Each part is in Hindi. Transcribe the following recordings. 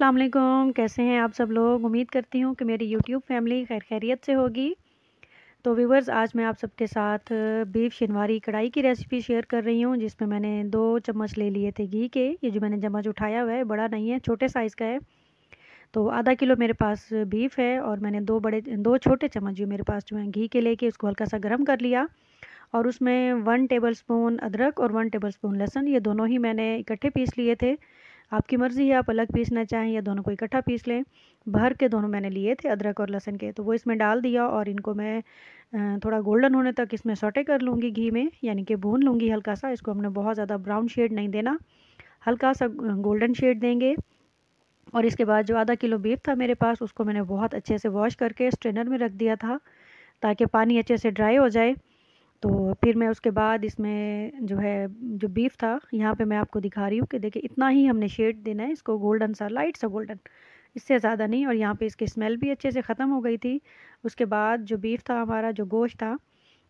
अस्सलाम वालेकुम कैसे हैं आप सब लोग उम्मीद करती हूँ कि मेरी यूट्यूब फैमिली खैर खैरियत से होगी तो व्यूवर्स आज मैं आप सबके साथ बीफ शिनवारी कढ़ाई की रेसिपी शेयर कर रही हूँ जिसमें मैंने दो चम्मच ले लिए थे घी के ये जो मैंने चम्मच उठाया हुआ है बड़ा नहीं है छोटे साइज़ का है तो आधा किलो मेरे पास बीफ है और मैंने दो बड़े दो छोटे चम्मच जो मेरे पास जो है घी के लेके उसको हल्का सा गर्म कर लिया और उसमें वन टेबल स्पून अदरक और वन टेबल स्पून लहसुन ये दोनों ही मैंने इकट्ठे पीस लिए थे आपकी मर्ज़ी है आप अलग पीसना चाहें या दोनों को इकट्ठा पीस लें भर के दोनों मैंने लिए थे अदरक और लहसन के तो वो इसमें डाल दिया और इनको मैं थोड़ा गोल्डन होने तक इसमें सोटे कर लूँगी घी में यानी कि भून लूँगी हल्का सा इसको हमने बहुत ज़्यादा ब्राउन शेड नहीं देना हल्का सा गोल्डन शेड देंगे और इसके बाद जो आधा किलो बीफ था मेरे पास उसको मैंने बहुत अच्छे से वॉश करके स्ट्रेनर में रख दिया था ताकि पानी अच्छे से ड्राई हो जाए तो फिर मैं उसके बाद इसमें जो है जो बीफ था यहाँ पे मैं आपको दिखा रही हूँ कि देखिए इतना ही हमने शेड देना है इसको गोल्डन सा लाइट सा गोल्डन इससे ज़्यादा नहीं और यहाँ पे इसकी स्मेल भी अच्छे से ख़त्म हो गई थी उसके बाद जो बीफ था हमारा जो गोश्त था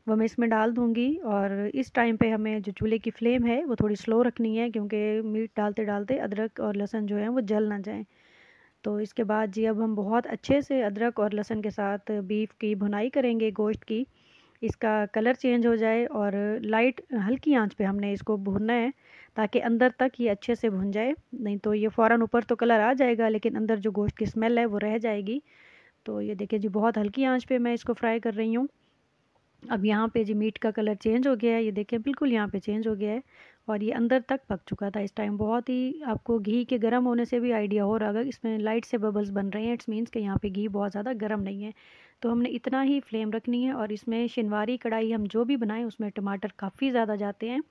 वो मैं इसमें डाल दूँगी और इस टाइम पर हमें जो चूल्हे की फ्लेम है वो थोड़ी स्लो रखनी है क्योंकि मीट डालते डालते अदरक और लहसुन जो है वो जल ना जाए तो इसके बाद जी अब हम बहुत अच्छे से अदरक और लहसुन के साथ बीफ की भुनाई करेंगे गोश्त की इसका कलर चेंज हो जाए और लाइट हल्की आंच पे हमने इसको भूनना है ताकि अंदर तक ये अच्छे से भुन जाए नहीं तो ये फ़ौरन ऊपर तो कलर आ जाएगा लेकिन अंदर जो गोश्त की स्मेल है वो रह जाएगी तो ये देखिए जी बहुत हल्की आंच पे मैं इसको फ्राई कर रही हूँ अब यहाँ पे जी मीट का कलर चेंज हो गया है ये देखें बिल्कुल यहाँ पे चेंज हो गया है और ये अंदर तक पक चुका था इस टाइम बहुत ही आपको घी के गर्म होने से भी आइडिया हो रहा है इसमें लाइट से बबल्स बन रहे हैं इट्स मीन्स कि यहाँ पे घी बहुत ज़्यादा गर्म नहीं है तो हमने इतना ही फ्लेम रखनी है और इसमें शिनवारी कढ़ाई हम जो भी बनाएं उसमें टमाटर काफ़ी ज़्यादा जाते हैं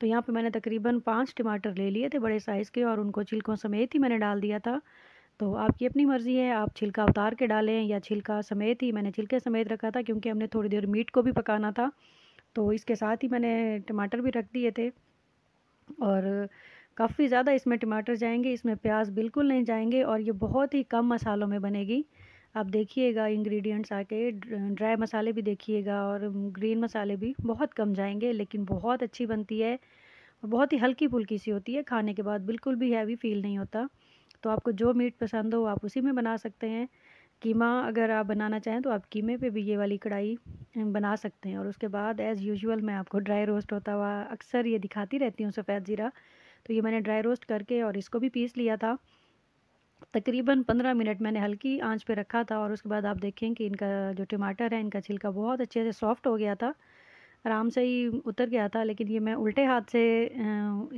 तो यहाँ पे मैंने तकरीबन पाँच टमाटर ले लिए थे बड़े साइज़ के और उनको छिलकों समेत ही मैंने डाल दिया था तो आपकी अपनी मर्ज़ी है आप छिलका उतार के डालें या छिलका समेत ही मैंने छिलके समेत रखा था क्योंकि हमने थोड़ी देर मीट को भी पकाना था तो इसके साथ ही मैंने टमाटर भी रख दिए थे और काफ़ी ज़्यादा इसमें टमाटर जाएंगे इसमें प्याज बिल्कुल नहीं जाएंगे और ये बहुत ही कम मसालों में बनेगी आप देखिएगा इंग्रेडिएंट्स आके ड्राई मसाले भी देखिएगा और ग्रीन मसाले भी बहुत कम जाएंगे लेकिन बहुत अच्छी बनती है और बहुत ही हल्की फुल्की सी होती है खाने के बाद बिल्कुल भी हैवी फील नहीं होता तो आपको जो मीट पसंद हो आप उसी में बना सकते हैं कीमा अगर आप बनाना चाहें तो आप कीमे पे भी ये वाली कढ़ाई बना सकते हैं और उसके बाद एज़ यूजुअल मैं आपको ड्राई रोस्ट होता हुआ अक्सर ये दिखाती रहती हूँ सफ़ेद ज़ीरा तो ये मैंने ड्राई रोस्ट करके और इसको भी पीस लिया था तकरीबन पंद्रह मिनट मैंने हल्की आँच पर रखा था और उसके बाद आप देखें कि इनका जो टमाटर है इनका छिलका बहुत अच्छे से सॉफ्ट हो गया था आराम से ही उतर गया था लेकिन ये मैं उल्टे हाथ से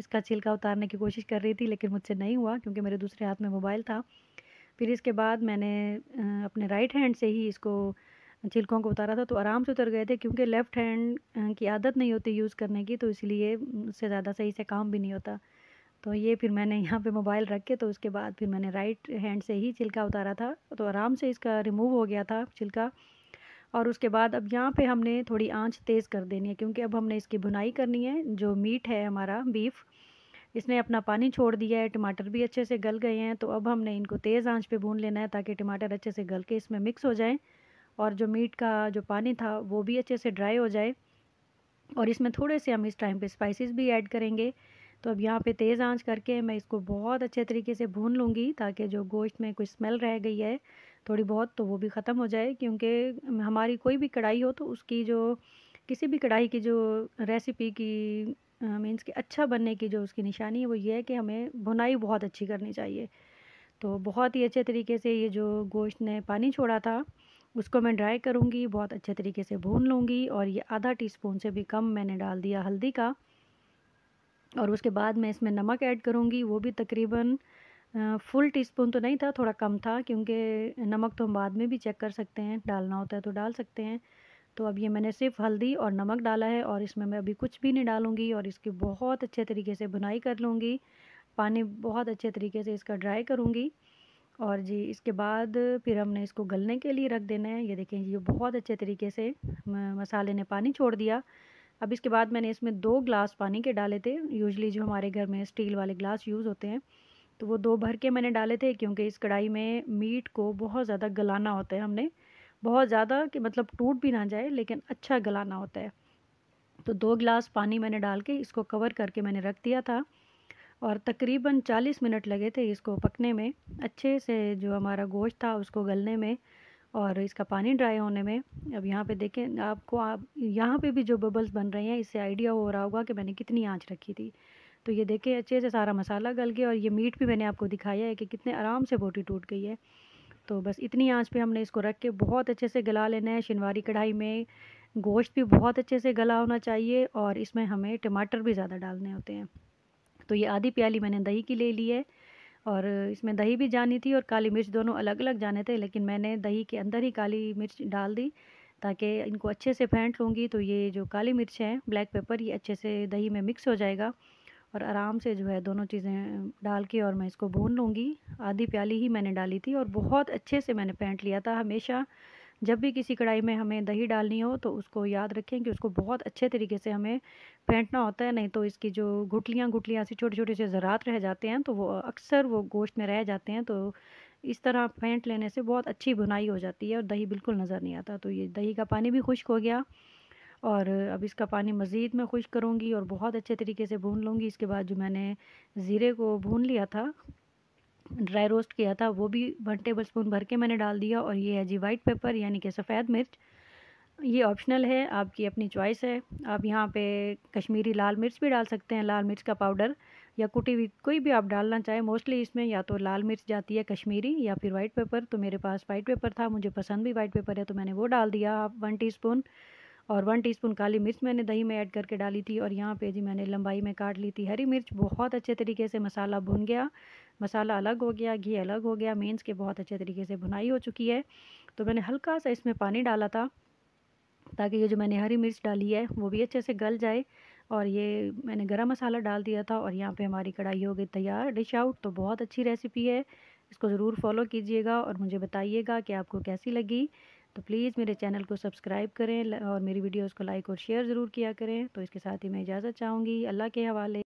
इसका छिलका उतारने की कोशिश कर रही थी लेकिन मुझसे नहीं हुआ क्योंकि मेरे दूसरे हाथ में मोबाइल था फिर इसके बाद मैंने अपने राइट हैंड से ही इसको छिलकों को उतारा था तो आराम से उतर गए थे क्योंकि लेफ़्ट हैंड की आदत नहीं होती यूज़ करने की तो इसलिए उससे ज़्यादा सही से काम भी नहीं होता तो ये फिर मैंने यहाँ पे मोबाइल रख के तो उसके बाद फिर मैंने राइट हैंड से ही छिलका उतारा था तो आराम से इसका रिमूव हो गया था छिलका और उसके बाद अब यहाँ पे हमने थोड़ी आंच तेज़ कर देनी है क्योंकि अब हमने इसकी बुनाई करनी है जो मीट है हमारा बीफ़ इसने अपना पानी छोड़ दिया है टमाटर भी अच्छे से गल गए हैं तो अब हमने इनको तेज़ आंच पे भून लेना है ताकि टमाटर अच्छे से गल के इसमें मिक्स हो जाए और जो मीट का जो पानी था वो भी अच्छे से ड्राई हो जाए और इसमें थोड़े से हम इस टाइम पर स्पाइसिस भी ऐड करेंगे तो अब यहाँ पे तेज़ आंच करके मैं इसको बहुत अच्छे तरीके से भून लूँगी ताकि जो गोश्त में कोई स्मेल रह गई है थोड़ी बहुत तो वो भी ख़त्म हो जाए क्योंकि हमारी कोई भी कढ़ाई हो तो उसकी जो किसी भी कढ़ाई की जो रेसिपी की मीन्स कि अच्छा बनने की जो उसकी निशानी है वो ये है कि हमें बुनाई बहुत अच्छी करनी चाहिए तो बहुत ही अच्छे तरीके से ये जो गोश्त ने पानी छोड़ा था उसको मैं ड्राई करूँगी बहुत अच्छे तरीके से भून लूँगी और ये आधा स्पून से भी कम मैंने डाल दिया हल्दी का और उसके बाद मैं इसमें नमक ऐड करूँगी वो भी तकरीबन फुल टी स्पून तो नहीं था थोड़ा कम था क्योंकि नमक तो हम बाद में भी चेक कर सकते हैं डालना होता है तो डाल सकते हैं तो अब ये मैंने सिर्फ हल्दी और नमक डाला है और इसमें मैं अभी कुछ भी नहीं डालूँगी और इसकी बहुत अच्छे तरीके से भुनाई कर लूँगी पानी बहुत अच्छे तरीके से इसका ड्राई करूँगी और जी इसके बाद फिर हमने इसको गलने के लिए रख देना है ये देखें ये बहुत अच्छे तरीके से मसाले ने पानी छोड़ दिया अब इसके बाद मैंने इसमें दो ग्लास पानी के डाले थे यूजली जो हमारे घर में स्टील वाले ग्लास यूज़ होते हैं तो वो दो भर के मैंने डाले थे क्योंकि इस कढ़ाई में मीट को बहुत ज़्यादा गलाना होता है हमने बहुत ज़्यादा कि मतलब टूट भी ना जाए लेकिन अच्छा गलाना होता है तो दो गिलास पानी मैंने डाल के इसको कवर करके मैंने रख दिया था और तकरीबन 40 मिनट लगे थे इसको पकने में अच्छे से जो हमारा गोश्त था उसको गलने में और इसका पानी ड्राई होने में अब यहाँ पे देखें आपको आप यहाँ पे भी जो बबल्स बन रहे हैं इससे आइडिया हो रहा होगा कि मैंने कितनी आंच रखी थी तो ये देखें अच्छे से सारा मसाला गल गया और ये मीट भी मैंने आपको दिखाया है कि कितने आराम से बोटी टूट गई है तो बस इतनी आंच पे हमने इसको रख के बहुत अच्छे से गला लेना है शिनवारी कढ़ाई में गोश्त भी बहुत अच्छे से गला होना चाहिए और इसमें हमें टमाटर भी ज़्यादा डालने होते हैं तो ये आधी प्याली मैंने दही की ले ली है और इसमें दही भी जानी थी और काली मिर्च दोनों अलग अलग जाने थे लेकिन मैंने दही के अंदर ही काली मिर्च डाल दी ताकि इनको अच्छे से फेंट लूँगी तो ये जो काली मिर्च है ब्लैक पेपर ये अच्छे से दही में मिक्स हो जाएगा और आराम से जो है दोनों चीज़ें डाल के और मैं इसको भून लूँगी आधी प्याली ही मैंने डाली थी और बहुत अच्छे से मैंने फेंट लिया था हमेशा जब भी किसी कढ़ाई में हमें दही डालनी हो तो उसको याद रखें कि उसको बहुत अच्छे तरीके से हमें फेंटना होता है नहीं तो इसकी जो गुटलियाँ गुटलियाँ से छोटे छोटे से ज़रात रह जाते हैं तो वो अक्सर वो गोश्त में रह जाते हैं तो इस तरह फेंट लेने से बहुत अच्छी भुनाई हो जाती है और दही बिल्कुल नज़र नहीं आता तो ये दही का पानी भी खुश्क हो गया और अब इसका पानी मज़ीद मैं खुश करूँगी और बहुत अच्छे तरीके से भून लूँगी इसके बाद जो मैंने ज़ीरे को भून लिया था ड्राई रोस्ट किया था वो भी वन टेबल स्पून भर के मैंने डाल दिया और ये है जी वाइट पेपर यानी कि सफ़ेद मिर्च ये ऑप्शनल है आपकी अपनी चॉइस है आप यहाँ पे कश्मीरी लाल मिर्च भी डाल सकते हैं लाल मिर्च का पाउडर या कुटी हुई कोई भी आप डालना चाहें मोस्टली इसमें या तो लाल मिर्च जाती है कश्मीरी या फिर वाइट पेपर तो मेरे पास वाइट पेपर था मुझे पसंद भी वाइट पेपर है तो मैंने वो डाल दिया आप वन टी और वन टीस्पून काली मिर्च मैंने दही में ऐड करके डाली थी और यहाँ पे जी मैंने लंबाई में काट ली थी हरी मिर्च बहुत अच्छे तरीके से मसाला भुन गया मसाला अलग हो गया घी अलग हो गया मीन्स के बहुत अच्छे तरीके से भुनाई हो चुकी है तो मैंने हल्का सा इसमें पानी डाला था ताकि ये जो मैंने हरी मिर्च डाली है वो भी अच्छे से गल जाए और ये मैंने गरम मसाला डाल दिया था और यहाँ पे हमारी कढ़ाई हो गई तैयार डिश आउट तो बहुत अच्छी रेसिपी है इसको ज़रूर फॉलो कीजिएगा और मुझे बताइएगा कि आपको कैसी लगी तो प्लीज़ मेरे चैनल को सब्सक्राइब करें और मेरी वीडियोज़ को लाइक और शेयर ज़रूर किया करें तो इसके साथ ही मैं इजाज़त चाहूँगी अल्लाह के हवाले